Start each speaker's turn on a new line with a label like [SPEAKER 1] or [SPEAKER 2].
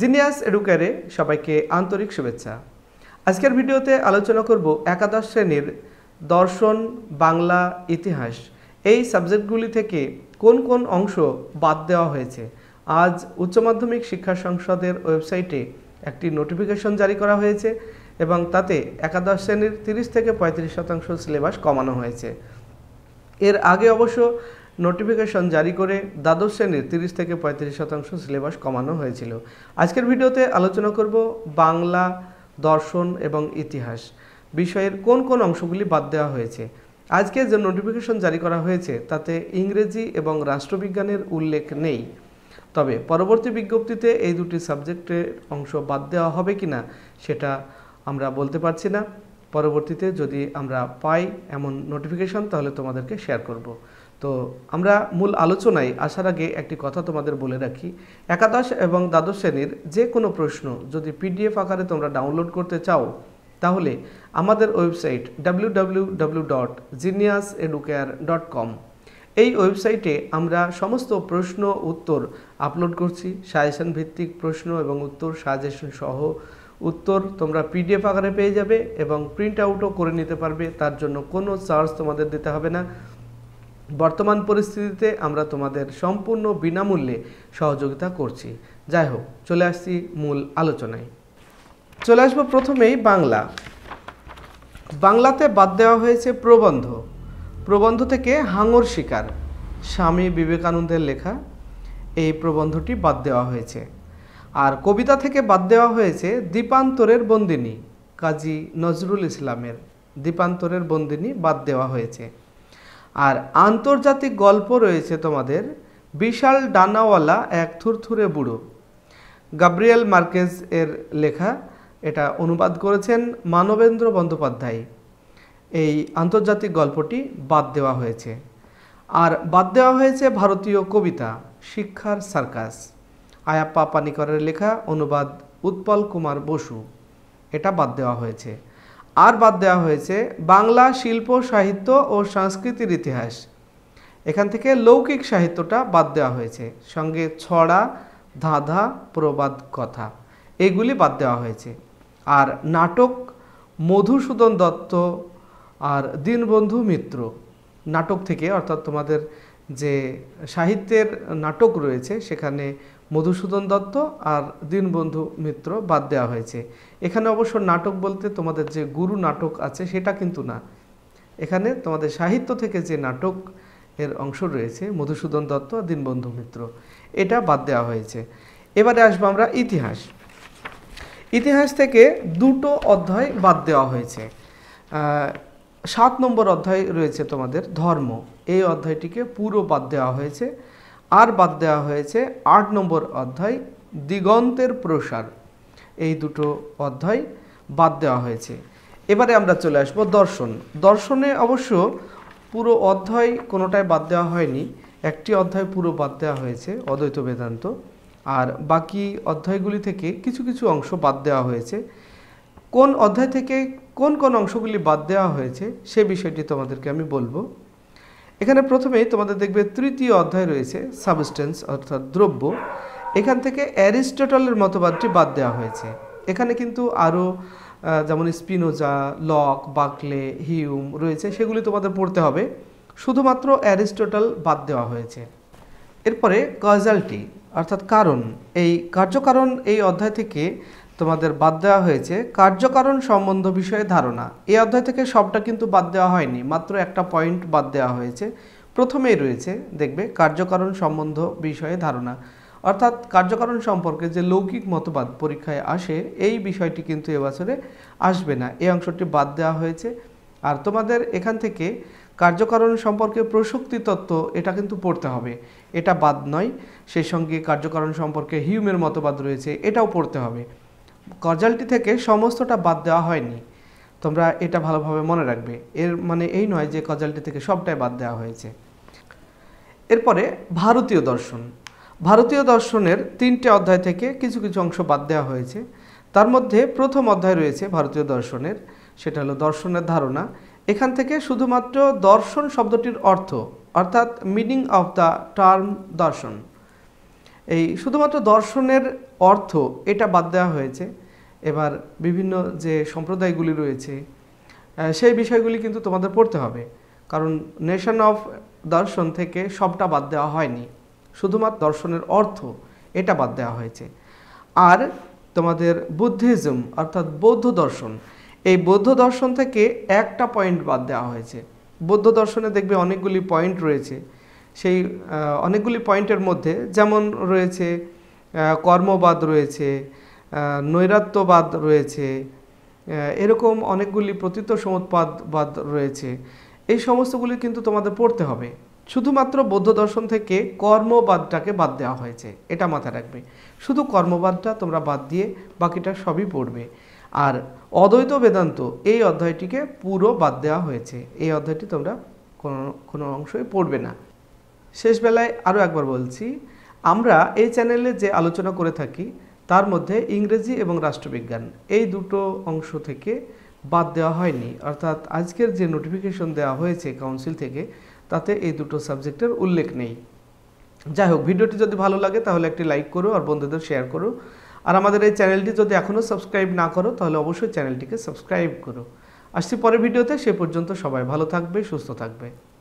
[SPEAKER 1] genius এডুকারে সবাইকে আন্তরিক শুভেচ্ছা আজকের ভিডিওতে আলোচনা করব একাদশ শ্রেণীর দর্শন বাংলা ইতিহাস এই সাবজেক্টগুলি থেকে কোন কোন অংশ বাদ দেওয়া হয়েছে আজ উচ্চ মাধ্যমিক শিক্ষা সংসদের ওয়েবসাইটে একটি নোটিফিকেশন জারি করা হয়েছে এবং তাতে একাদশ শ্রেণীর তিরিশ থেকে পঁয়ত্রিশ শতাংশ সিলেবাস কমানো হয়েছে এর আগে অবশ্য নোটিফিকেশন জারি করে দ্বাদশ শ্রেণীর তিরিশ থেকে পঁয়ত্রিশ শতাংশ সিলেবাস কমানো হয়েছিল আজকের ভিডিওতে আলোচনা করব বাংলা দর্শন এবং ইতিহাস বিষয়ের কোন কোন অংশগুলি বাদ দেওয়া হয়েছে আজকে যে নোটিফিকেশন জারি করা হয়েছে তাতে ইংরেজি এবং রাষ্ট্রবিজ্ঞানের উল্লেখ নেই তবে পরবর্তী বিজ্ঞপ্তিতে এই দুটি সাবজেক্টের অংশ বাদ দেওয়া হবে কি না সেটা আমরা বলতে পারছি না পরবর্তীতে যদি আমরা পাই এমন নোটিফিকেশন তাহলে তোমাদেরকে শেয়ার করব তো আমরা মূল আলোচনায় আসার আগে একটি কথা তোমাদের বলে রাখি একাদশ এবং দ্বাদশ শ্রেণীর যে কোনো প্রশ্ন যদি পিডিএফ আকারে তোমরা ডাউনলোড করতে চাও তাহলে আমাদের ওয়েবসাইট ডাব্লিউ এই ওয়েবসাইটে আমরা সমস্ত প্রশ্ন উত্তর আপলোড করছি সাজেশন ভিত্তিক প্রশ্ন এবং উত্তর সাজেশন সহ উত্তর তোমরা পিডিএফ আকারে পেয়ে যাবে এবং প্রিন্ট আউটও করে নিতে পারবে তার জন্য কোনো চার্জ তোমাদের দিতে হবে না বর্তমান পরিস্থিতিতে আমরা তোমাদের সম্পূর্ণ বিনামূল্যে সহযোগিতা করছি যাই হোক চলে আসছি মূল আলোচনায় চলে আসবো প্রথমেই বাংলা বাংলাতে বাদ দেওয়া হয়েছে প্রবন্ধ প্রবন্ধ থেকে হাঙর শিকার স্বামী বিবেকানন্দের লেখা এই প্রবন্ধটি বাদ দেওয়া হয়েছে আর কবিতা থেকে বাদ দেওয়া হয়েছে দীপান্তরের বন্দিনী কাজী নজরুল ইসলামের দীপান্তরের বন্দিনী বাদ দেওয়া হয়েছে আর আন্তর্জাতিক গল্প রয়েছে তোমাদের বিশাল ডানাওয়ালা এক থুরথুরে বুড়ো গাব্রিয়েল মার্কেজ এর লেখা এটা অনুবাদ করেছেন মানবেন্দ্র বন্দ্যোপাধ্যায় এই আন্তর্জাতিক গল্পটি বাদ দেওয়া হয়েছে আর বাদ দেওয়া হয়েছে ভারতীয় কবিতা শিক্ষার সার্কাস আয়াপ্পা পানিকরের লেখা অনুবাদ উৎপল কুমার বসু এটা বাদ দেওয়া হয়েছে আর বাদ দেওয়া হয়েছে বাংলা শিল্প সাহিত্য ও সংস্কৃতির ইতিহাস এখান থেকে লৌকিক সাহিত্যটা বাদ দেওয়া হয়েছে সঙ্গে ছড়া ধাঁধা প্রবাদ কথা এগুলি বাদ দেওয়া হয়েছে আর নাটক মধুসূদন দত্ত আর দীনবন্ধু মিত্র নাটক থেকে অর্থাৎ তোমাদের যে সাহিত্যের নাটক রয়েছে সেখানে মধুসূদন দত্ত আর দীনবন্ধু মিত্র বাদ দেওয়া হয়েছে এখানে অবশ্য নাটক বলতে তোমাদের যে গুরু নাটক আছে সেটা কিন্তু না এখানে তোমাদের সাহিত্য থেকে যে নাটক এর অংশ রয়েছে মধুসূদন দত্ত আর দীনবন্ধু মিত্র এটা বাদ দেওয়া হয়েছে এবারে আসবো আমরা ইতিহাস ইতিহাস থেকে দুটো অধ্যায় বাদ দেওয়া হয়েছে সাত নম্বর অধ্যায় রয়েছে তোমাদের ধর্ম এই অধ্যায়টিকে পুরো বাদ দেওয়া হয়েছে আর বাদ দেওয়া হয়েছে আট নম্বর অধ্যায় দিগন্তের প্রসার এই দুটো অধ্যায় বাদ দেওয়া হয়েছে এবারে আমরা চলে আসব দর্শন দর্শনে অবশ্য পুরো অধ্যায় কোনোটাই বাদ দেওয়া হয়নি একটি অধ্যায় পুরো বাদ দেওয়া হয়েছে অদ্বৈত বেদান্ত আর বাকি অধ্যায়গুলি থেকে কিছু কিছু অংশ বাদ দেওয়া হয়েছে কোন অধ্যায় থেকে কোন কোন অংশগুলি বাদ দেওয়া হয়েছে সে বিষয়টি তোমাদেরকে আমি বলবো এখানে প্রথমেই তোমাদের দেখবে তৃতীয় অধ্যায় রয়েছে সাবস্টেন্স অর্থাৎ দ্রব্য এখান থেকে অ্যারিস্টটলের মতবাদটি বাদ দেওয়া হয়েছে এখানে কিন্তু আরও যেমন স্পিনোজা লক বাকলে হিউম রয়েছে সেগুলি তোমাদের পড়তে হবে শুধুমাত্র অ্যারিস্টটল বাদ দেওয়া হয়েছে এরপরে কজালটি অর্থাৎ কারণ এই কার্যকারণ এই অধ্যায় থেকে তোমাদের বাদ দেওয়া হয়েছে কার্যকারণ সম্বন্ধ বিষয়ে ধারণা এই অধ্যায় থেকে সবটা কিন্তু বাদ দেওয়া হয়নি মাত্র একটা পয়েন্ট বাদ দেওয়া হয়েছে প্রথমেই রয়েছে দেখবে কার্যকারণ সম্বন্ধ বিষয়ে ধারণা অর্থাৎ কার্যকারণ সম্পর্কে যে লৌকিক মতবাদ পরীক্ষায় আসে এই বিষয়টি কিন্তু এবছরে আসবে না এই অংশটি বাদ দেওয়া হয়েছে আর তোমাদের এখান থেকে কার্যকারণ সম্পর্কে প্রসক্তি তত্ত্ব এটা কিন্তু পড়তে হবে এটা বাদ নয় সেই সঙ্গে কার্যকারণ সম্পর্কে হিউমের মতবাদ রয়েছে এটাও পড়তে হবে গজালটি থেকে সমস্তটা বাদ দেওয়া হয়নি তোমরা এটা ভালোভাবে মনে রাখবে এর মানে এই নয় যে গজালটি থেকে সবটাই বাদ দেওয়া হয়েছে এরপরে ভারতীয় দর্শন ভারতীয় দর্শনের তিনটে অধ্যায় থেকে কিছু কিছু অংশ বাদ দেওয়া হয়েছে তার মধ্যে প্রথম অধ্যায় রয়েছে ভারতীয় দর্শনের সেটা হলো দর্শনের ধারণা এখান থেকে শুধুমাত্র দর্শন শব্দটির অর্থ অর্থাৎ মিনিং অফ দ্য টার্ম দর্শন এই শুধুমাত্র দর্শনের অর্থ এটা বাদ দেওয়া হয়েছে এবার বিভিন্ন যে সম্প্রদায়গুলি রয়েছে সেই বিষয়গুলি কিন্তু তোমাদের পড়তে হবে কারণ নেশন অফ দর্শন থেকে সবটা বাদ দেওয়া হয়নি শুধুমাত্র দর্শনের অর্থ এটা বাদ দেওয়া হয়েছে আর তোমাদের বুদ্ধিজম অর্থাৎ বৌদ্ধ দর্শন এই বৌদ্ধ দর্শন থেকে একটা পয়েন্ট বাদ দেওয়া হয়েছে বৌদ্ধ দর্শনে দেখবে অনেকগুলি পয়েন্ট রয়েছে সেই অনেকগুলি পয়েন্টের মধ্যে যেমন রয়েছে কর্মবাদ রয়েছে নৈরাত্যবাদ রয়েছে এরকম অনেকগুলি প্রতীত সমুৎপাদবাদ রয়েছে এই সমস্তগুলি কিন্তু তোমাদের পড়তে হবে শুধুমাত্র বৌদ্ধ দর্শন থেকে কর্মবাদটাকে বাদ দেওয়া হয়েছে এটা মাথায় রাখবে শুধু কর্মবাদটা তোমরা বাদ দিয়ে বাকিটা সবই পড়বে আর অদ্বৈত বেদান্ত এই অধ্যায়টিকে পুরো বাদ দেওয়া হয়েছে এই অধ্যায়টি তোমরা কোনো কোনো অংশই পড়বে না শেষবেলায় আরও একবার বলছি আমরা এই চ্যানেলে যে আলোচনা করে থাকি তার মধ্যে ইংরেজি এবং রাষ্ট্রবিজ্ঞান এই দুটো অংশ থেকে বাদ দেওয়া হয়নি অর্থাৎ আজকের যে নোটিফিকেশন দেওয়া হয়েছে কাউন্সিল থেকে তাতে এই দুটো সাবজেক্টের উল্লেখ নেই যাই হোক ভিডিওটি যদি ভালো লাগে তাহলে একটি লাইক করো আর বন্ধুদের শেয়ার করো আর আমাদের এই চ্যানেলটি যদি এখনও সাবস্ক্রাইব না করো তাহলে অবশ্যই চ্যানেলটিকে সাবস্ক্রাইব করো আসছি পরের ভিডিওতে সে পর্যন্ত সবাই ভালো থাকবে সুস্থ থাকবে